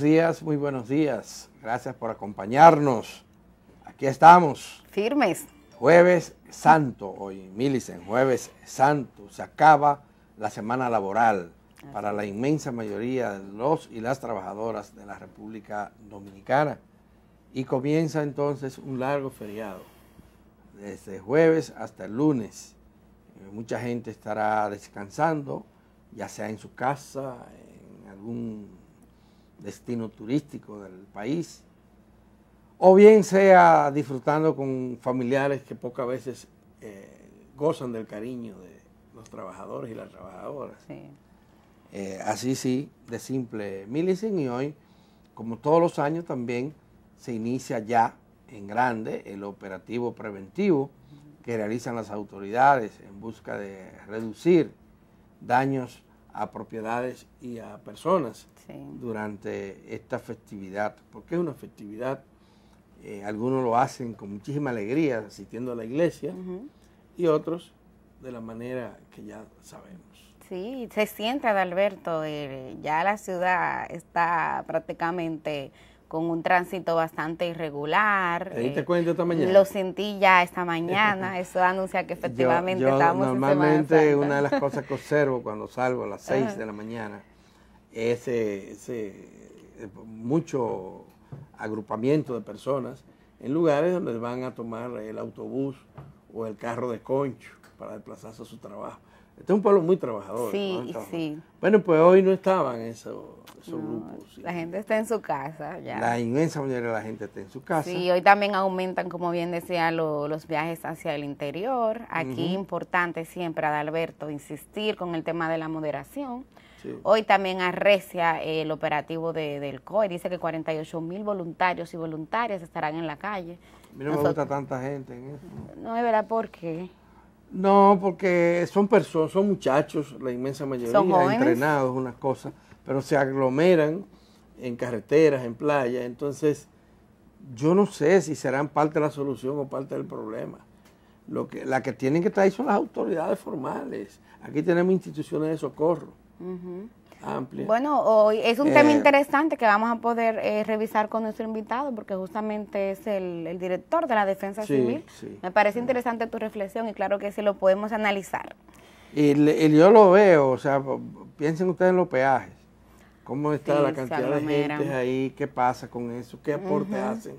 días, muy buenos días. Gracias por acompañarnos. Aquí estamos. Firmes. Jueves Santo hoy, Milicen, jueves Santo. Se acaba la semana laboral para la inmensa mayoría de los y las trabajadoras de la República Dominicana. Y comienza entonces un largo feriado, desde jueves hasta el lunes. Eh, mucha gente estará descansando, ya sea en su casa, en algún destino turístico del país, o bien sea disfrutando con familiares que pocas veces eh, gozan del cariño de los trabajadores y las trabajadoras. Eh, así sí, de simple Millicent y hoy, como todos los años también, se inicia ya en grande el operativo preventivo que realizan las autoridades en busca de reducir daños a propiedades y a personas durante esta festividad, porque es una festividad, eh, algunos lo hacen con muchísima alegría asistiendo a la iglesia y otros de la manera que ya sabemos. Sí, se siente, Adalberto, ya la ciudad está prácticamente con un tránsito bastante irregular. ¿Te eh, esta mañana? Lo sentí ya esta mañana, eso anuncia que efectivamente yo, yo Normalmente una de las cosas que observo cuando salgo a las 6 de la mañana es eh, ese, eh, mucho agrupamiento de personas en lugares donde van a tomar el autobús o el carro de concho para desplazarse a su trabajo. Este es un pueblo muy trabajador. Sí, sí. Bueno, pues hoy no estaban esos, grupos. La gente está en su casa La inmensa mayoría de la gente está en su casa. Sí, hoy también aumentan, como bien decía, los viajes hacia el interior. Aquí es importante siempre, Adalberto, insistir con el tema de la moderación. Hoy también arrecia eh, el operativo del COE. Dice que 48 mil voluntarios y voluntarias estarán en la calle. A no me gusta tanta gente en eso. No, es verdad, ¿por qué? No, porque son personas, son muchachos, la inmensa mayoría, entrenados, unas cosas, pero se aglomeran en carreteras, en playas, entonces yo no sé si serán parte de la solución o parte del problema. Lo que, la que tienen que traer son las autoridades formales. Aquí tenemos instituciones de socorro. Bueno, hoy es un tema eh, interesante que vamos a poder eh, revisar con nuestro invitado, porque justamente es el, director de la Defensa Civil. Me parece interesante tu reflexión y claro que sí lo podemos analizar. Y, yo lo veo, o sea, piensen ustedes en los peajes. ¿Cómo está la cantidad de gente ahí? ¿Qué pasa con eso? ¿Qué aporte hacen?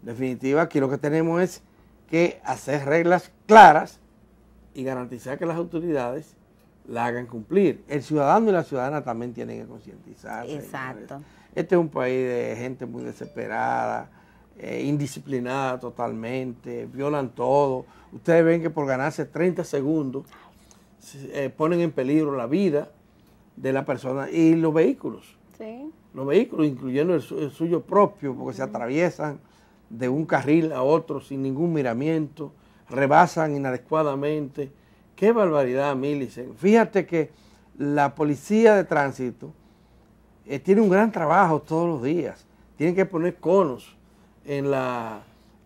Definitiva, aquí lo que tenemos es que hacer reglas claras y garantizar que las autoridades la hagan cumplir. El ciudadano y la ciudadana también tienen que concientizarse. Exacto. Este es un país de gente muy desesperada, eh, indisciplinada totalmente, violan todo. Ustedes ven que por ganarse 30 segundos eh, ponen en peligro la vida de la persona y los vehículos. Sí. Los vehículos, incluyendo el, suyo propio, porque se atraviesan de un carril a otro sin ningún miramiento, rebasan inadecuadamente Qué barbaridad, Millicent. Eh. Fíjate que la policía de tránsito eh, tiene un gran trabajo todos los días. Tienen que poner conos en, la,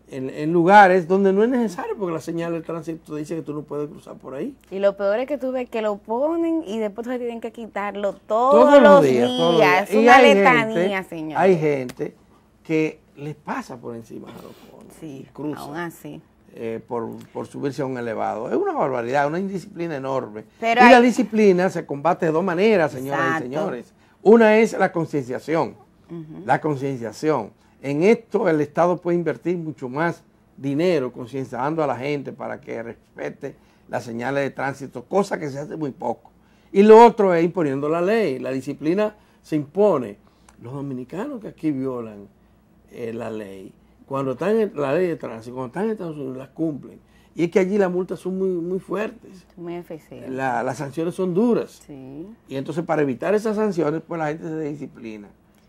en, lugares donde no es necesario porque la señal del tránsito dice que tú no puedes cruzar por ahí. Y lo peor es que tú ves que lo ponen y después tienen que quitarlo todos, los días. Es una letanía, señor. Hay gente que les pasa por encima a los conos. Sí, y aún así. Eh, por, subirse a un elevado. Es una barbaridad, una indisciplina enorme. y la disciplina se combate de dos maneras, señoras y señores. Una es la concienciación. La concienciación. En esto el Estado puede invertir mucho más dinero concienciando a la gente para que respete las señales de tránsito, cosa que se hace muy poco. Y lo otro es imponiendo la ley. La disciplina se impone. Los dominicanos que aquí violan eh, la ley cuando están en la ley de tránsito, cuando están en Estados Unidos, las cumplen. Y es que allí las multas son muy, muy fuertes. Muy las sanciones son duras. Sí. Y entonces para evitar esas sanciones, pues la gente se disciplina.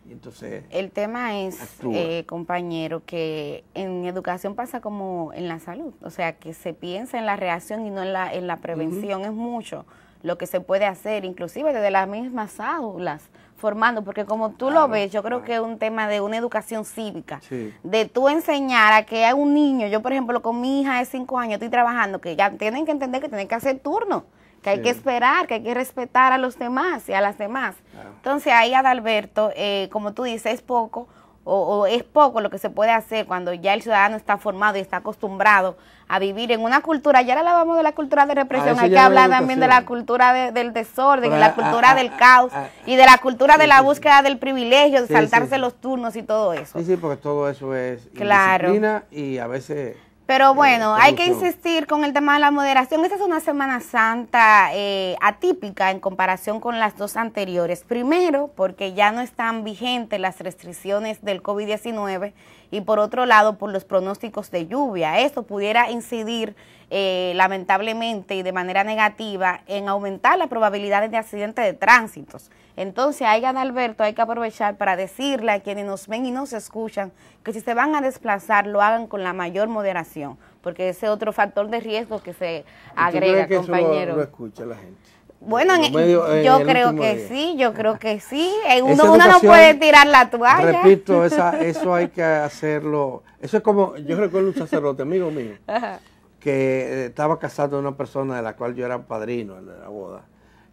Y entonces El tema es, eh, compañero, que en educación pasa como en la salud. O sea, que se piensa en la reacción y no en la, prevención. Es mucho lo que se puede hacer, inclusive desde las mismas aulas, formando, porque como tú lo ves, yo creo que es un tema de una educación cívica, de tú enseñar a que hay un niño, yo por ejemplo con mi hija de 5 años estoy trabajando, que ya tienen que entender que tienen que hacer turno, que hay que esperar, que hay que respetar a los demás y a las demás. Entonces ahí Adalberto, eh, como tú dices, es poco, o, es poco lo que se puede hacer cuando ya el ciudadano está formado y está acostumbrado a vivir en una cultura, ya ahora hablábamos de la cultura de represión, ah, hay que hablar también de la cultura del desorden, de la ah, cultura ah, del caos y de la cultura de la búsqueda del privilegio, de saltarse los turnos y todo eso. Sí, sí, porque todo eso es claro. y a veces pero eh, bueno, hay que insistir con el tema de la moderación. Esta es una Semana Santa eh, atípica en comparación con las dos anteriores. Primero, porque ya no están vigentes las restricciones del COVID-19 y por otro lado por los pronósticos de lluvia. Esto pudiera incidir eh, lamentablemente y de manera negativa en aumentar las probabilidades de accidentes de tránsitos. Entonces, ahí Ganalberto Alberto hay que aprovechar para decirle a quienes nos ven y nos escuchan que si se van a desplazar, lo hagan con la mayor moderación, porque ese es otro factor de riesgo que se agrega, ¿Tú crees que compañero. escucha la gente. Bueno, eh, yo creo que sí, yo creo que sí. Uno, no puede tirar la toalla. Repito, eso hay que hacerlo. Eso es como, yo recuerdo un sacerdote amigo mío, que eh, estaba casado con una persona de la cual yo era padrino de la boda.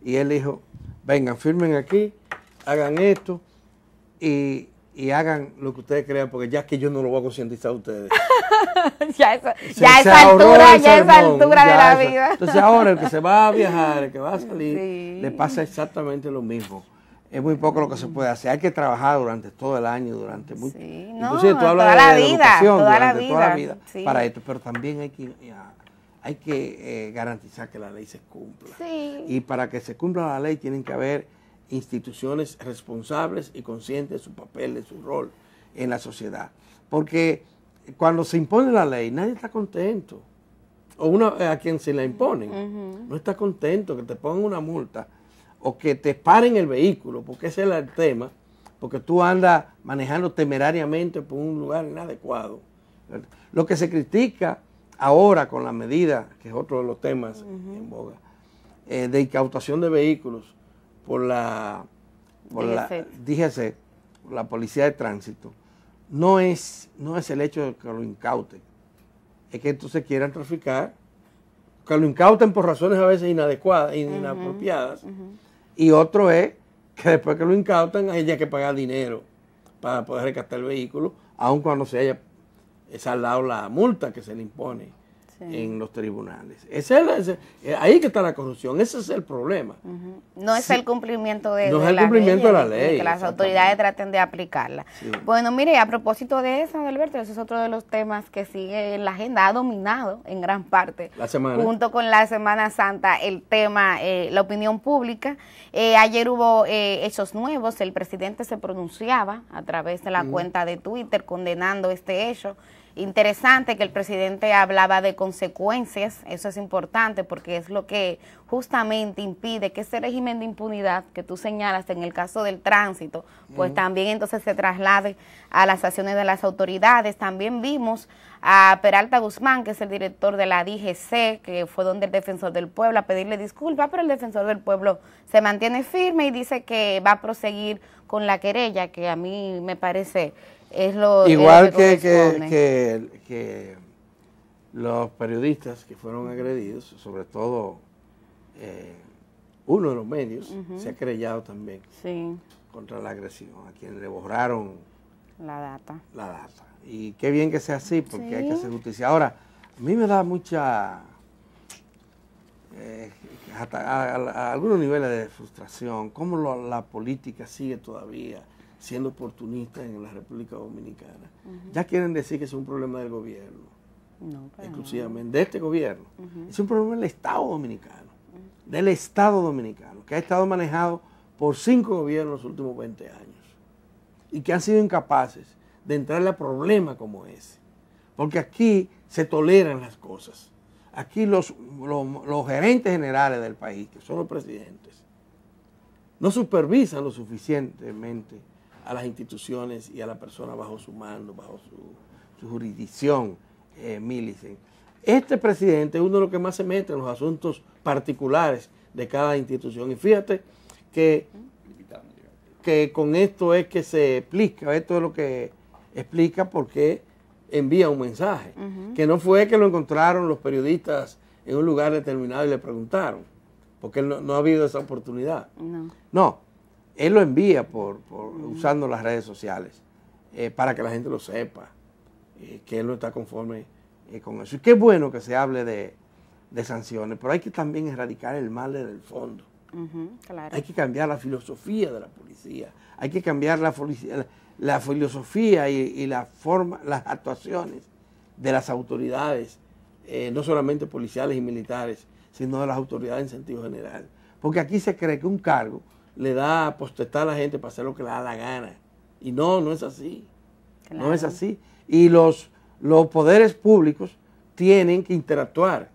Y él dijo, vengan, firmen aquí, hagan esto. Y y hagan lo que ustedes crean, porque ya es que yo no lo voy a concientizar a ustedes. ya es altura, ya es esa altura de la vida. Entonces ahora el que se va a viajar, el que va a salir, le pasa exactamente lo mismo. Es muy poco lo que se puede hacer. Hay que trabajar durante todo el año, durante sí, muy, no, tú de, la vida, toda la vida, para esto, pero también hay que hay que eh, garantizar que la ley se cumpla. Y para que se cumpla la ley tienen que haber instituciones responsables y conscientes de su papel, de su rol en la sociedad. Porque cuando se impone la ley, nadie está contento. O uno, eh, a quien se la imponen, no está contento que te pongan una multa o que te paren el vehículo, porque ese es el tema, porque tú andas manejando temerariamente por un lugar inadecuado. Lo que se critica ahora con la medida, que es otro de los temas en boga, eh, de incautación de vehículos, por la, por la policía de tránsito, no es, no es el hecho de que lo incauten, es que entonces quieran traficar, que lo incauten por razones a veces inadecuadas, inapropiadas, y otro es que después que lo incautan haya que pagar dinero para poder rescatar el vehículo, aun cuando se haya saldado la multa que se le impone en los tribunales. Es, es eh, ahí que está la corrupción, ese es el problema. No es el cumplimiento de, no es el la cumplimiento ley, de la ley. Que las autoridades traten de aplicarla. Bueno, mire, a propósito de eso, Alberto, ese es otro de los temas que sigue en la agenda, ha dominado en gran parte, junto con la Semana Santa, el tema, eh, la opinión pública. Eh, ayer hubo eh, hechos nuevos, el presidente se pronunciaba a través de la cuenta de Twitter condenando este hecho Interesante que el presidente hablaba de consecuencias, eso es importante porque es lo que justamente impide que ese régimen de impunidad que tú señalaste en el caso del tránsito, pues también entonces se traslade a las acciones de las autoridades. También vimos a Peralta Guzmán, que es el director de la DGC, que fue donde el defensor del pueblo a pedirle disculpas, pero el defensor del pueblo se mantiene firme y dice que va a proseguir con la querella, que a mí me parece Igual que, que, los periodistas que fueron agredidos, sobre todo eh, uno de los medios, se ha creyado también contra la agresión, a quien le borraron la data. Y qué bien que sea así, porque hay que hacer justicia. Ahora, a mí me da mucha... Eh, hasta a, algunos niveles de frustración, cómo la política sigue todavía siendo oportunistas en la República Dominicana. Ya quieren decir que es un problema del gobierno, exclusivamente, de este gobierno. Es un problema del Estado dominicano, del Estado dominicano, que ha estado manejado por cinco gobiernos los últimos 20 años y que han sido incapaces de entrarle a problemas como ese. Porque aquí se toleran las cosas. Aquí los, los, los gerentes generales del país, que son los presidentes, no supervisan lo suficientemente a las instituciones y a la persona bajo su mando, bajo su, jurisdicción, eh, milicen. Este presidente es uno de los que más se mete en los asuntos particulares de cada institución. Y fíjate que, que con esto es que se explica, esto es lo que explica por qué envía un mensaje, que no fue que lo encontraron los periodistas en un lugar determinado y le preguntaron, porque no, no ha habido esa oportunidad. No. no, él lo envía por, usando las redes sociales eh, para que la gente lo sepa, eh, que él no está conforme eh, con eso. Y qué bueno que se hable de, sanciones, pero hay que también erradicar el mal desde el fondo. Hay que cambiar la filosofía de la policía, hay que cambiar la, filosofía y, la forma, las actuaciones de las autoridades, no solamente policiales y militares, sino de las autoridades en sentido general. Porque aquí se cree que un cargo le da postestar pues, a la gente para hacer lo que le da la gana. Y no, no es así. No es así. Y los, los poderes públicos tienen que interactuar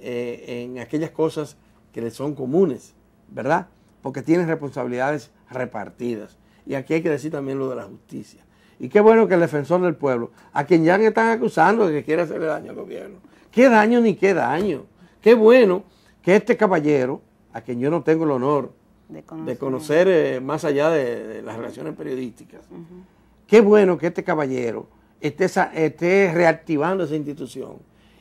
eh, en aquellas cosas que les son comunes, ¿verdad? Porque tienen responsabilidades repartidas. Y aquí hay que decir también lo de la justicia. Y qué bueno que el defensor del pueblo, a quien ya le están acusando de que quiere hacerle daño al gobierno, qué daño ni qué daño. Qué bueno que este caballero, a quien yo no tengo el honor de conocer, eh, más allá de, las relaciones periodísticas. Qué bueno que este caballero esté, esté reactivando esa institución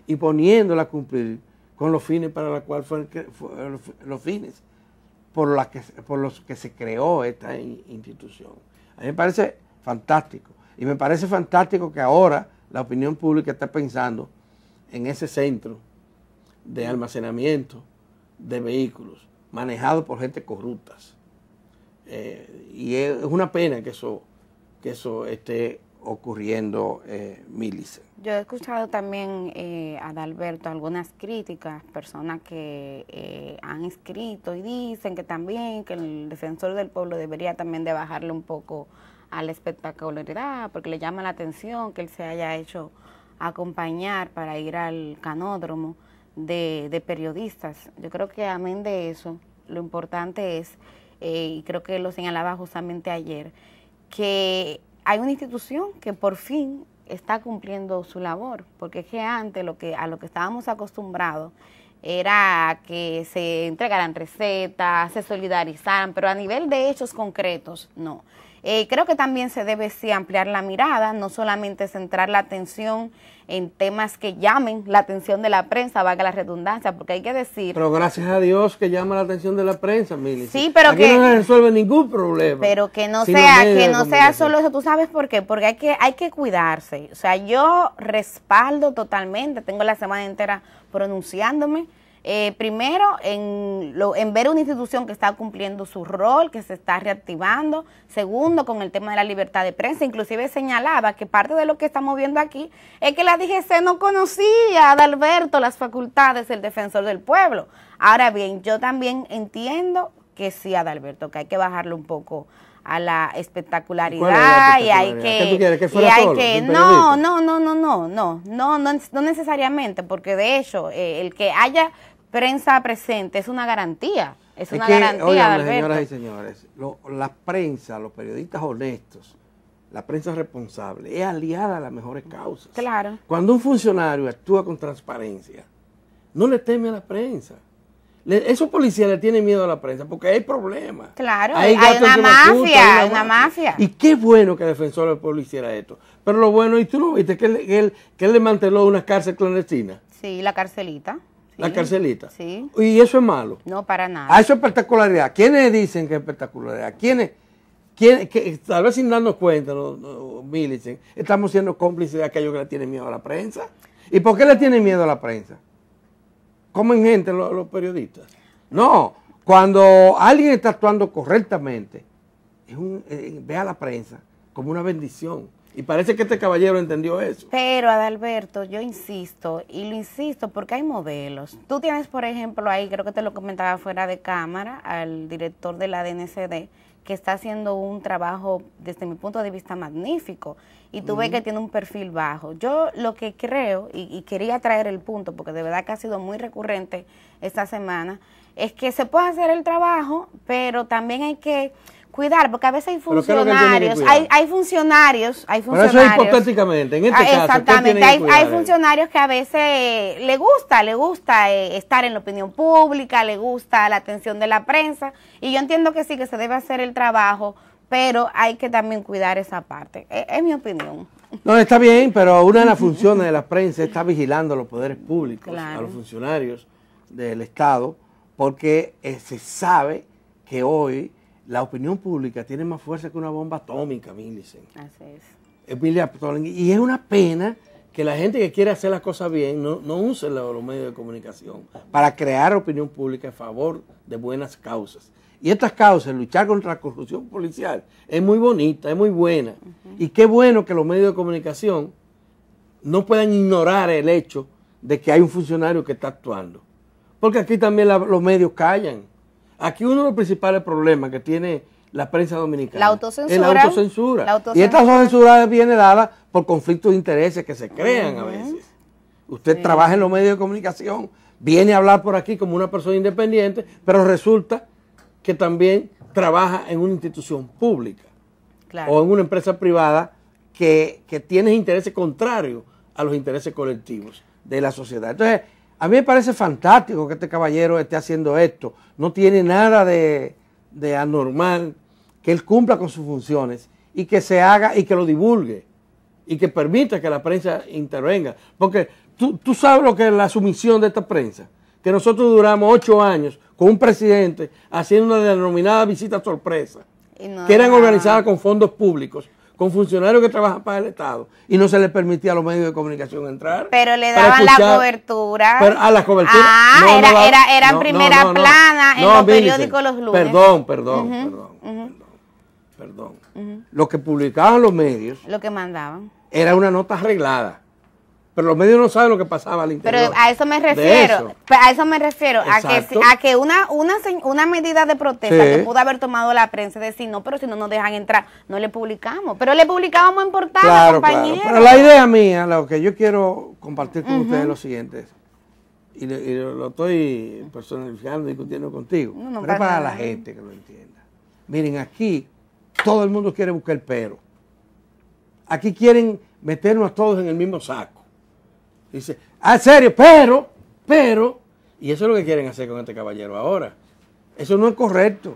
y poniéndola a cumplir con los fines para los fines por, que, por los que se creó esta institución. A mí me parece fantástico. Y me parece fantástico que ahora la opinión pública está pensando en ese centro de almacenamiento de vehículos manejado por gente corruptas. Eh, y es una pena que eso, que eso esté ocurriendo, eh, Milice. Yo he escuchado también eh, a Dalberto algunas críticas, personas que eh, han escrito y dicen que también que el defensor del pueblo debería también de bajarle un poco a la espectacularidad, porque le llama la atención que él se haya hecho acompañar para ir al canódromo de, de periodistas. Yo creo que amén de eso, lo importante es, eh, y creo que lo señalaba justamente ayer, que hay una institución que por fin está cumpliendo su labor, porque es que antes lo que, a lo que estábamos acostumbrados era que se entregaran recetas, se solidarizaran, pero a nivel de hechos concretos, no. Eh, creo que también se debe ampliar la mirada, no solamente centrar la atención en temas que llamen la atención de la prensa, valga la redundancia, porque hay que decir... Pero gracias a Dios que llama la atención de la prensa, Mili. Sí, pero que... no resuelve ningún problema. Pero que no sea, que no sea solo eso. ¿Tú sabes por qué? Porque hay que, hay que cuidarse. O sea, yo respaldo totalmente, tengo la semana entera pronunciándome eh, primero, en, lo, en, ver una institución que está cumpliendo su rol, que se está reactivando. Segundo, con el tema de la libertad de prensa. Inclusive señalaba que parte de lo que estamos viendo aquí es que la DGC no conocía a Alberto las facultades del defensor del pueblo. Ahora bien, yo también entiendo que sí, Adalberto, que hay que bajarle un poco a la espectacularidad, y hay que, no, no, no, no, no, no, no, no, no necesariamente, porque de hecho eh, el que haya prensa presente es una garantía. Es, una garantía, Señoras y señores, la prensa, los periodistas honestos, la prensa responsable, es aliada a las mejores causas. Claro. Cuando un funcionario actúa con transparencia, no le teme a la prensa. esos policías le tienen miedo a la prensa porque hay problemas. Claro, hay, una mafia, hay una, mafia. Y qué bueno que el defensor del pueblo hiciera esto. Pero lo bueno, y tú lo viste que él, que él, le manteló una cárcel clandestina. Sí, la carcelita. La carcelita. Sí. Y eso es malo. No, para nada. A ah, eso es espectacularidad. ¿Quiénes dicen que es espectacularidad? ¿Quiénes? ¿Quién, que, tal vez sin darnos cuenta, no, milicen, estamos siendo cómplices de aquellos que le tienen miedo a la prensa. ¿Y por qué le tienen miedo a la prensa? en gente los, periodistas. No, cuando alguien está actuando correctamente, eh, ve a la prensa como una bendición. Y parece que este caballero entendió eso. Pero, Adalberto, yo insisto, y lo insisto porque hay modelos. Tú tienes, por ejemplo, ahí creo que te lo comentaba fuera de cámara, al director de la DNCD, que está haciendo un trabajo, desde mi punto de vista, magnífico. Y tú ves que tiene un perfil bajo. Yo lo que creo, y quería traer el punto, porque de verdad que ha sido muy recurrente esta semana, es que se puede hacer el trabajo, pero también hay que cuidar, porque a veces hay funcionarios, hay, hay, funcionarios, hay funcionarios. eso hipotéticamente, en este ah, caso. Exactamente, hay, funcionarios que a veces eh, le gusta, le gusta eh, estar en la opinión pública, le gusta la atención de la prensa, y yo entiendo que sí, que se debe hacer el trabajo, pero hay que también cuidar esa parte, e, es, mi opinión. No, está bien, pero una de las funciones de la prensa está vigilando a los poderes públicos, a los funcionarios del Estado, porque eh, se sabe que hoy la opinión pública tiene más fuerza que una bomba atómica, Millicent. Así es. y es una pena que la gente que quiere hacer las cosas bien no, use los medios de comunicación para crear opinión pública a favor de buenas causas. Y estas causas, luchar contra la corrupción policial, es muy bonita, es muy buena. Y qué bueno que los medios de comunicación no puedan ignorar el hecho de que hay un funcionario que está actuando. Porque aquí también los medios callan. Aquí uno de los principales problemas que tiene la prensa dominicana. Es la autocensura. Y esta autocensura viene dada por conflictos de intereses que se crean a veces. Usted trabaja en los medios de comunicación, viene a hablar por aquí como una persona independiente, pero resulta que también trabaja en una institución pública o en una empresa privada que, que tiene intereses contrarios a los intereses colectivos de la sociedad. Entonces, a mí me parece fantástico que este caballero esté haciendo esto. No tiene nada de, anormal que él cumpla con sus funciones y que se haga y que lo divulgue y que permita que la prensa intervenga. Porque tú, sabes lo que es la sumisión de esta prensa. Que nosotros duramos ocho años con un presidente haciendo una denominada visita sorpresa, que eran organizadas con fondos públicos con funcionarios que trabajan para el Estado y no se les permitía a los medios de comunicación entrar. Pero le daban la cobertura. Pero, ah, la cobertura. Ah, era, era, primera plana en los periódicos los lunes. Perdón, perdón, perdón, perdón, Lo que publicaban los medios. Lo que mandaban. Era una nota arreglada pero los medios no saben lo que pasaba al interior. Pero a eso me refiero, pues, a eso me refiero, a que, una, medida de protesta que pudo haber tomado la prensa, decir, no, pero si no nos dejan entrar, no le publicamos, pero le publicábamos en portada, compañero. Pero la idea mía, lo que yo quiero compartir con ustedes es lo siguiente, y, lo, estoy personalizando y estoy discutiendo contigo, pero es para la gente que lo entienda. Miren, aquí todo el mundo quiere buscar el pero. Aquí quieren meternos todos en el mismo saco. Dice, ah, serio, pero, pero, y eso es lo que quieren hacer con este caballero ahora. Eso no es correcto.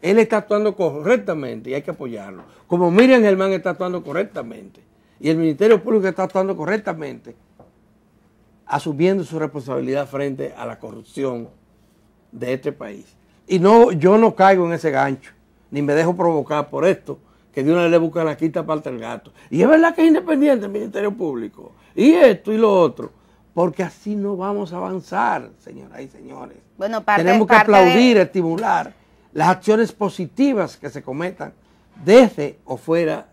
Él está actuando correctamente y hay que apoyarlo. Como Miriam Germán está actuando correctamente y el Ministerio Público está actuando correctamente, asumiendo su responsabilidad frente a la corrupción de este país. Y no, yo no caigo en ese gancho, ni me dejo provocar por esto, que de una vez le buscan la quita parte del gato. Y es verdad que es independiente el Ministerio Público y esto y lo otro, porque así no vamos a avanzar, señoras y señores. Tenemos que aplaudir, estimular las acciones positivas que se cometan desde o fuera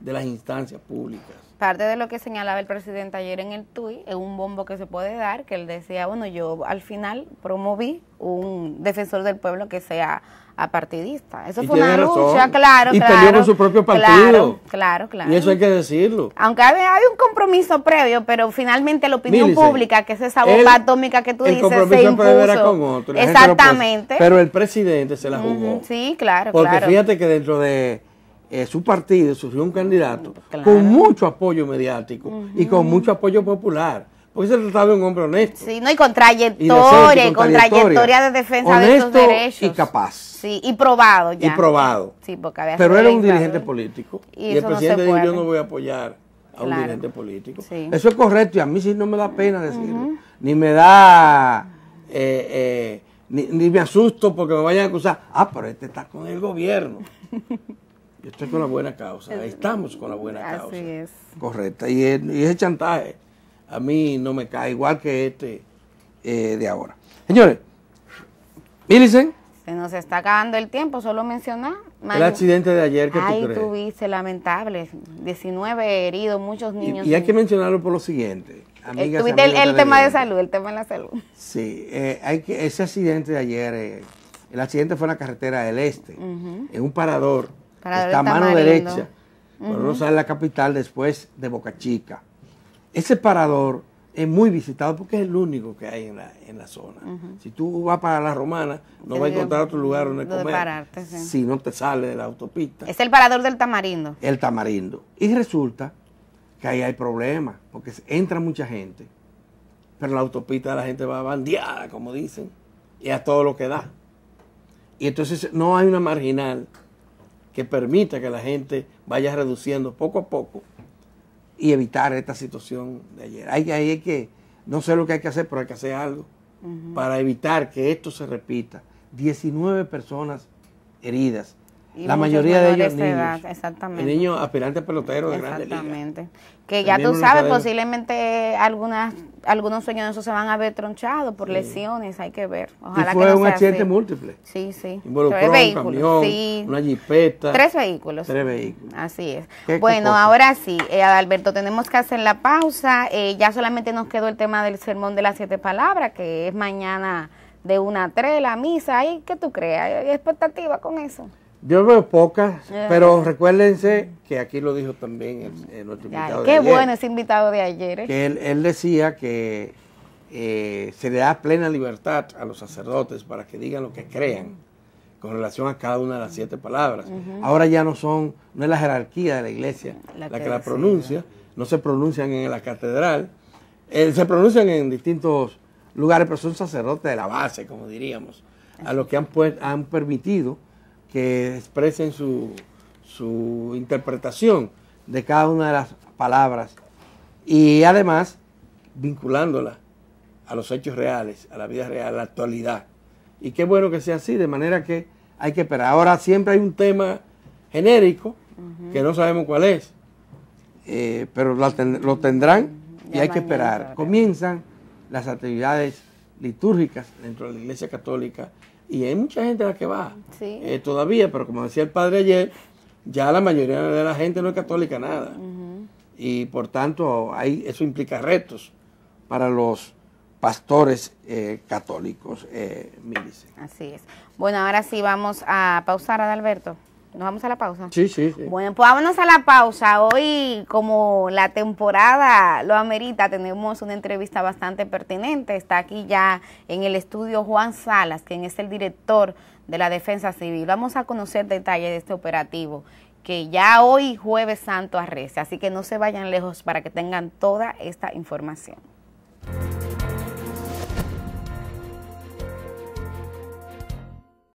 de las instancias públicas. Parte de lo que señalaba el presidente ayer en el TUI es un bombo que se puede dar, que él decía, bueno, yo al final promoví un defensor del pueblo que sea partidista, Eso fue una lucha, claro, claro. Y con su propio partido. Claro, claro, Y eso hay que decirlo. Aunque hay un compromiso previo, pero finalmente la opinión pública, que es esa bomba atómica que tú dices, se impuso. Exactamente. pero el presidente se la jugó. sí, claro, Porque fíjate que dentro de eh, su partido surgió un candidato con mucho apoyo mediático y con mucho apoyo popular. Porque se trataba de un hombre honesto. Sí, no, y con trayectoria, de defensa de sus derechos. Y capaz. Sí, y probado Y probado. Sí, porque había Pero era un dirigente político. Y, el presidente dijo: Yo no voy a apoyar a un dirigente político. Eso es correcto y a mí sí no me da pena decirlo. Ni me da. Eh, eh, ni, me asusto porque me vayan a acusar. Ah, pero este está con el gobierno. Yo estoy con la buena causa. Estamos con la buena causa. Así es. Correcta. Y, y ese chantaje a mí no me cae igual que este eh, de ahora. Señores, Milicen. Se nos está acabando el tiempo, solo mencionar. El accidente de ayer que Ay, tuviste, lamentable. 19 heridos, muchos niños. Y, hay que mencionarlo por lo siguiente. Amigas, eh, el, tema de salud, el tema de la salud. Sí, eh, hay que, ese accidente de ayer, el accidente fue en la carretera del Este, en un parador, esta mano derecha, la capital después de Boca Chica. Ese parador es muy visitado porque es el único que hay en la, en la zona. Si tú vas para la Romanas, no vas a encontrar otro lugar donde, comer. Pararte, Si no te sale de la autopista. Es el parador del tamarindo. El tamarindo. Y resulta que ahí hay problemas, porque entra mucha gente, pero la autopista la gente va bandeada, como dicen, y a todo lo que da. Y entonces no hay una marginal que permita que la gente vaya reduciendo poco a poco y evitar esta situación de ayer. Hay, hay que, no sé lo que hay que hacer, pero hay que hacer algo para evitar que esto se repita. 19 personas heridas. la mayoría de ellos niños. Edad, exactamente. El niño aspirante pelotero de Exactamente. Que ya tú sabes, posiblemente algunas algunos sueños de esos se van a ver tronchados por lesiones, hay que ver. Ojalá y fue un accidente múltiple. Sí, sí. Tres vehículos, una jipeta. Tres vehículos. Tres vehículos. Así es. bueno, ahora sí, eh, Alberto, tenemos que hacer la pausa. Eh, ya solamente nos quedó el tema del sermón de las siete palabras, que es mañana de una a tres, la misa. ¿Y que tú creas? ¿Hay expectativa con eso? Yo veo pocas, pero recuérdense que aquí lo dijo también el, invitado. qué de ayer, bueno ese invitado de ayer. ¿eh? él, decía que eh, se le da plena libertad a los sacerdotes para que digan lo que crean con relación a cada una de las siete palabras. Ahora ya no son, no es la jerarquía de la iglesia la, que, la pronuncia, no se pronuncian en la catedral, eh, se pronuncian en distintos lugares, pero son sacerdotes de la base, como diríamos, a los que han, han permitido que expresen su, interpretación de cada una de las palabras y además vinculándola a los hechos reales, a la vida real, a la actualidad. Y qué bueno que sea así, de manera que hay que esperar. Ahora siempre hay un tema genérico que no sabemos cuál es, eh, pero lo, tendrán y hay que esperar. Comienzan las actividades litúrgicas dentro de la Iglesia Católica y hay mucha gente a la que va eh, todavía, pero como decía el padre ayer, ya la mayoría de la gente no es católica nada. Y por tanto, hay, eso implica retos para los pastores eh, católicos, eh, Así es. Bueno, ahora sí vamos a pausar, Adalberto. Nos vamos a la pausa. Sí, sí, Bueno, pues vámonos a la pausa. Hoy, como la temporada lo amerita, tenemos una entrevista bastante pertinente. Está aquí ya en el estudio Juan Salas, quien es el director de la Defensa Civil. Vamos a conocer detalles de este operativo que ya hoy jueves santo arrece. Así que no se vayan lejos para que tengan toda esta información.